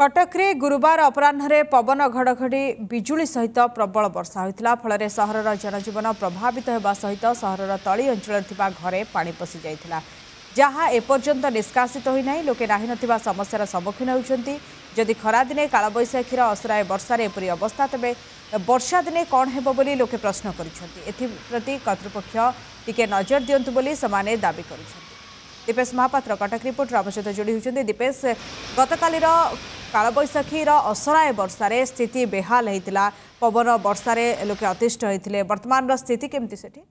କଟକରେ ଗୁରୁବାର ଅପରାହ୍ନରେ ପବନ ଘଡ଼ଘଡ଼ି ବିଜୁଳି ସହିତ ପ୍ରବଳ ବର୍ଷା ହୋଇଥିଲା ଫଳରେ ସହରର ଜନଜୀବନ ପ୍ରଭାବିତ ହେବା ସହିତ ସହରର ତଳି ଅଞ୍ଚଳରେ ଥିବା ଘରେ ପାଣି ପଶିଯାଇଥିଲା ଯାହା ଏପର୍ଯ୍ୟନ୍ତ ନିଷ୍କାସିତ ହୋଇନାହିଁ ଲୋକେ ନାହିଁନଥିବା ସମସ୍ୟାର ସମ୍ମୁଖୀନ ହେଉଛନ୍ତି ଯଦି ଖରାଦିନେ କାଳବୈଶାଖୀର ଅସରାଏ ବର୍ଷାରେ ଏପରି ଅବସ୍ଥା ତେବେ ବର୍ଷା ଦିନେ କ'ଣ ହେବ ବୋଲି ଲୋକେ ପ୍ରଶ୍ନ କରୁଛନ୍ତି ଏଥିପ୍ରତି କର୍ତ୍ତୃପକ୍ଷ ଟିକେ ନଜର ଦିଅନ୍ତୁ ବୋଲି ସେମାନେ ଦାବି କରୁଛନ୍ତି ଦୀପେଶ ମହାପାତ୍ର କଟକ ରିପୋର୍ଟର ଆମ ସହିତ ଯୋଡ଼ି ହେଉଛନ୍ତି ଦୀପେଶ ଗତକାଲିର କାଳବୈଶାଖୀର ଅସରାଏ ବର୍ଷାରେ ସ୍ଥିତି ବେହାଲ ହୋଇଥିଲା ପବନ ବର୍ଷାରେ ଲୋକେ ଅତିଷ୍ଠ ହୋଇଥିଲେ ବର୍ତ୍ତମାନର ସ୍ଥିତି କେମିତି ସେଠି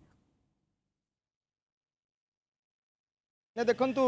ଦେଖନ୍ତୁ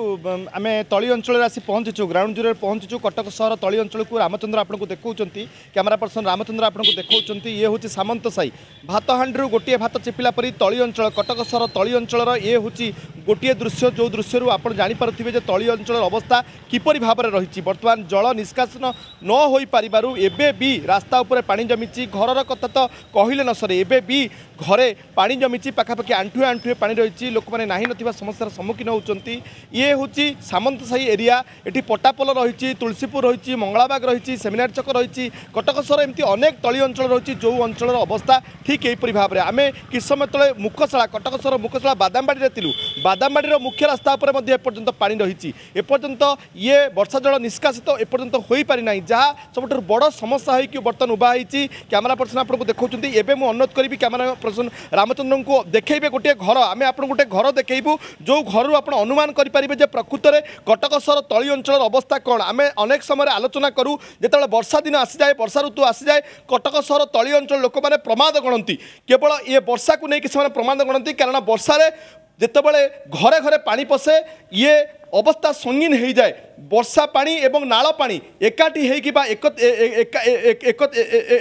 ଆମେ ତଳି ଅଞ୍ଚଳରେ ଆସି ପହଞ୍ଚିଛୁ ଗ୍ରାଉଣ୍ଡ ଜିରୋରେ ପହଞ୍ଚିଛୁ କଟକ ସହର ତଳି ଅଞ୍ଚଳକୁ ରାମଚନ୍ଦ୍ର ଆପଣଙ୍କୁ ଦେଖାଉଛନ୍ତି କ୍ୟାମେରା ପର୍ସନ ରାମଚନ୍ଦ୍ର ଆପଣଙ୍କୁ ଦେଖାଉଛନ୍ତି ଇଏ ହେଉଛି ସାମନ୍ତ ସାହି ଭାତହାଣ୍ଡିରୁ ଗୋଟିଏ ଭାତ ଚିପିଲା ପରି ତଳି ଅଞ୍ଚଳ କଟକ ସହର ତଳି ଅଞ୍ଚଳର ଇଏ ହେଉଛି ଗୋଟିଏ ଦୃଶ୍ୟ ଯେଉଁ ଦୃଶ୍ୟରୁ ଆପଣ ଜାଣିପାରୁଥିବେ ଯେ ତଳି ଅଞ୍ଚଳର ଅବସ୍ଥା କିପରି ଭାବରେ ରହିଛି ବର୍ତ୍ତମାନ ଜଳ ନିଷ୍କାସନ ନ ହୋଇପାରିବାରୁ ଏବେ ବି ରାସ୍ତା ଉପରେ ପାଣି ଜମିଛି ଘରର କଥା ତ କହିଲେ ନ ସରେ ଏବେ ବି ଘରେ ପାଣି ଜମିଛି ପାଖାପାଖି ଆଣ୍ଠୁଏ ଆଣ୍ଠୁଏ ପାଣି ରହିଛି ଲୋକମାନେ ନାହିଁ ନଥିବା ସମସ୍ୟାର ସମ୍ମୁଖୀନ ହେଉଛନ୍ତି ଅଛନ୍ତି ଇଏ ହେଉଛି ସାମନ୍ତସାହି ଏରିଆ ଏଠି ପଟାପୋଲ ରହିଛି ତୁଳସୀପୁର ରହିଛି ମଙ୍ଗଳାବାଗ ରହିଛି ସେମିନାର ଛକ ରହିଛି କଟକ ସହର ଏମିତି ଅନେକ ତଳି ଅଞ୍ଚଳ ରହିଛି ଯେଉଁ ଅଞ୍ଚଳର ଅବସ୍ଥା ଠିକ୍ ଏହିପରି ଭାବରେ ଆମେ କିଛି ସମୟ ତଳେ ମୁଖଶାଳା କଟକ ସହର ମୁଖଶାଳା ବାଦାମବାଡ଼ିରେ ଥିଲୁ ବାଦାମବାଡ଼ିର ମୁଖ୍ୟ ରାସ୍ତା ଉପରେ ମଧ୍ୟ ଏପର୍ଯ୍ୟନ୍ତ ପାଣି ରହିଛି ଏପର୍ଯ୍ୟନ୍ତ ଇଏ ବର୍ଷା ଜଳ ନିଷ୍କାସିତ ଏପର୍ଯ୍ୟନ୍ତ ହୋଇପାରିନାହିଁ ଯାହା ସବୁଠାରୁ ବଡ଼ ସମସ୍ୟା ହୋଇକି ବର୍ତ୍ତମାନ ଉଭା ହୋଇଛି କ୍ୟାମେରା ପର୍ସନ ଆପଣଙ୍କୁ ଦେଖାଉଛନ୍ତି ଏବେ ମୁଁ ଅନୁରୋଧ କରିବି କ୍ୟାମେରା ପର୍ସନ ରାମଚନ୍ଦ୍ରଙ୍କୁ ଦେଖେଇବେ ଗୋଟିଏ ଘର ଆମେ ଆପଣଙ୍କୁ ଗୋଟିଏ ଘର ଦେଖେଇବୁ ଯେଉଁ ଘରରୁ ଆପଣ ଅନୁମାନ ଅନୁମାନ କରିପାରିବେ ଯେ ପ୍ରକୃତରେ କଟକ ସହର ତଳି ଅଞ୍ଚଳର ଅବସ୍ଥା କ'ଣ ଆମେ ଅନେକ ସମୟରେ ଆଲୋଚନା କରୁ ଯେତେବେଳେ ବର୍ଷା ଦିନ ଆସିଯାଏ ବର୍ଷା ଋତୁ ଆସିଯାଏ କଟକ ସହର ତଳି ଅଞ୍ଚଳ ଲୋକମାନେ ପ୍ରମାଦ ଗଣନ୍ତି କେବଳ ଇଏ ବର୍ଷାକୁ ନେଇକି ସେମାନେ ପ୍ରମାଦ ଗଣନ୍ତି କାରଣ ବର୍ଷାରେ ଯେତେବେଳେ ଘରେ ଘରେ ପାଣି ପଶେ ଇଏ ଅବସ୍ଥା ସଙ୍ଗୀନ ହୋଇଯାଏ বর্ষা পাঁচ এবং নাল পাঁচ একাঠি হয়েকি বা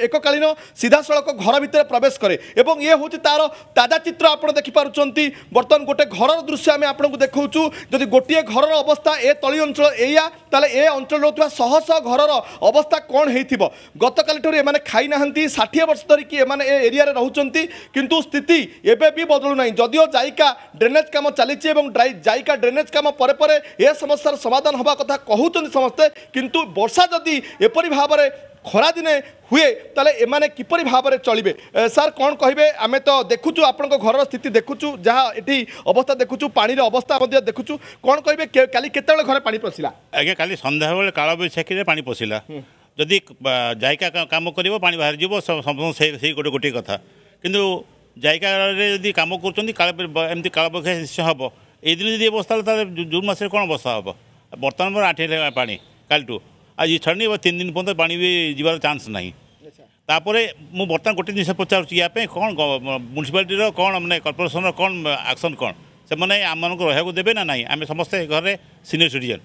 এককালীন সিধাসলখ ঘর ভিতরে প্রবেশ করে এবং ইয়ে হচ্ছে তার তাজা চিত্র আপনার দেখিপারুচ্ছেন বর্তমান গোটে ঘরর দৃশ্য আমি আপনার দেখছু যদি গোটিয়ে ঘরর অবস্থা এ তলি অঞ্চল এইয়া তাহলে এ অঞ্চল রয়েছে শহ শহ ঘরর অবস্থা কণ হয়েছিল গতকালিঠার এমানে খাই না ষাঠিয়ে বর্ষ ধরিকি এমানে এ এরিয়ায় রুচান কিন্তু স্থিতি এবে বি বদলু না যদিও জায়িকা ড্রেনেজ কাম চালিছে এবং জায়িকা ড্রেনেজ কাম পরে পরে এ সমস্যার সমাধান হওয়া কথা কথা কুমার সমস্তে কিন্তু বর্ষা যদি এপরি ভাবে খরাদিনে হুয়ে তাহলে এমানে কিপর ভাবে চলবে স্যার কম কে আমি তো দেখুছু আপনার ঘরের স্থিতি দেখুছু যা এটি অবস্থা দেখুছু পাড়ির অবস্থা দেখুছু কম কে কালি কেতবে ঘরে পা পশিলা আজ্ঞা কালি সন্ধ্যাবেলে কালবৈশাখী পা পশিলা যদি জায়গা কাম করব পা বাহারি যাব সেই গোটে গোটি কথা কিন্তু জায়গারে যদি কাম করছেন এমনি কালবৈশাখী নিশ্চয় হব এই দিন যদি বসা হলে তাহলে জুন মাসে কোণ বসা হব ବର୍ତ୍ତମାନ ମୋର ଆଠ ଆଣ୍ଠି ପାଣି କାଲିଠୁ ଆଉ ଆଜି ଛାଡ଼ିନି ତିନି ଦିନ ପର୍ଯ୍ୟନ୍ତ ପାଣି ବି ଯିବାର ଚାନ୍ସ ନାହିଁ ତାପରେ ମୁଁ ବର୍ତ୍ତମାନ ଗୋଟେ ଜିନିଷ ପଚାରୁଛି ୟା ପାଇଁ କ'ଣ ମ୍ୟୁନିସିପାଲିଟିର କ'ଣ ମାନେ କର୍ପୋରେସନର କ'ଣ ଆକ୍ସନ୍ କ'ଣ ସେମାନେ ଆମମାନଙ୍କୁ ରହିବାକୁ ଦେବେ ନା ନାହିଁ ଆମେ ସମସ୍ତେ ଘରେ ସିନିୟର ସିଟିଜେନ୍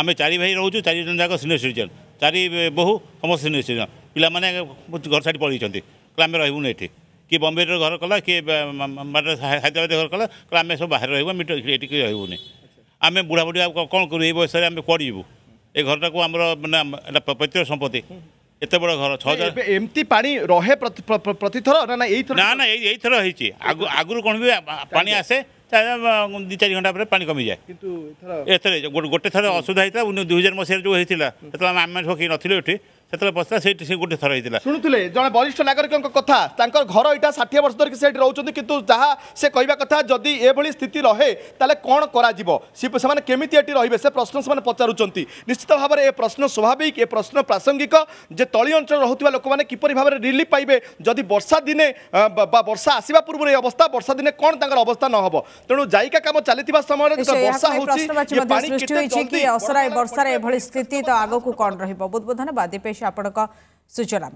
ଆମେ ଚାରି ଭାଇ ରହୁଛୁ ଚାରି ଜଣ ଯାକ ସିନିୟର ସିଟିଜେନ୍ ଚାରି ବୋହୁ ସମସ୍ତେ ସିନିୟର ସିଟିଜେନ୍ ପିଲାମାନେ ଘର ଛାଡ଼ି ପଳେଇଛନ୍ତି କହିଲେ ଆମେ ରହିବୁନି ଏଠି କିଏ ବମ୍ବେରେ ଘର କଲା କିଏ ହାଇଦ୍ରାବାଦରେ ଘର କଲା କହିଲେ ଆମେ ସବୁ ବାହାରେ ରହିବୁ ଆମେ ଏଠି ରହିବୁନି ଆମେ ବୁଢ଼ାବୁଢ଼ୀ ଆଉ କ'ଣ କରିବୁ ଏଇ ବୟସରେ ଆମେ କରିବୁ ଏ ଘରଟାକୁ ଆମର ମାନେ ଏଇଟା ପୈତୃକ ସମ୍ପତ୍ତି ଏତେ ବଡ଼ ଘର ଛଅ ହଜାର ଏମିତି ପାଣି ରହେ ପ୍ରତିଥର ନା ନା ଏଇଥର ନା ନା ଏଇ ଏଇଥର ହେଇଛି ଆଗରୁ କ'ଣ ବି ପାଣି ଆସେ ଦୁଇ ଚାରି ଘଣ୍ଟା ପରେ ପାଣି କମିଯାଏ କିନ୍ତୁ ଏଥର ଗୋଟେ ଥର ଅସୁବିଧା ହେଇଥିଲା ଦୁଇ ହଜାର ମସିହାରେ ଯେଉଁ ହେଇଥିଲା ସେତେବେଳେ ଆମେ ଆମେ ସବୁ କେହି ନଥିଲୁ ଏଠି ସେତେବେଳେ ବସିଥିଲା ସେଇଠି ସେ ଗୋଟେ ଥର ହେଇଥିଲା ଶୁଣୁଥିଲେ ଜଣେ ବରିଷ୍ଠ ନାଗରିକଙ୍କ କଥା ତାଙ୍କର ଘର ଏଇଟା ଷାଠିଏ ବର୍ଷ ଧରିକି ସେଇଠି ରହୁଛନ୍ତି କିନ୍ତୁ ଯାହା ସେ କହିବା କଥା ଯଦି ଏଭଳି ସ୍ଥିତି ରହେ ତାହେଲେ କ'ଣ କରାଯିବ ସେମାନେ କେମିତି ଏଠି ରହିବେ ସେ ପ୍ରଶ୍ନ ସେମାନେ ପଚାରୁଛନ୍ତି ନିଶ୍ଚିତ ଭାବରେ ଏ ପ୍ରଶ୍ନ ସ୍ୱାଭାବିକ ଏ ପ୍ରଶ୍ନ ପ୍ରାସଙ୍ଗିକ ଯେ ତଳି ଅଞ୍ଚଳରେ ରହୁଥିବା ଲୋକମାନେ କିପରି ଭାବରେ ରିଲିଫ୍ ପାଇବେ ଯଦି ବର୍ଷା ଦିନେ ବା ବର୍ଷା ଆସିବା ପୂର୍ବରୁ ଏ ଅବସ୍ଥା ବର୍ଷା ଦିନେ କ'ଣ ତାଙ୍କର ଅବସ୍ଥା ନ ହେବ ତେଣୁ ଜାଇକା କାମ ଚାଲିଥିବା ସମୟରେ ବର୍ଷା ହେଉଛି ବର୍ଷାରେ ଏଭଳି ସ୍ଥିତି ତ ଆଗକୁ କ'ଣ ରହିବ ବହୁତ ବହୁତ ଧନ୍ୟବାଦ आपण सूचना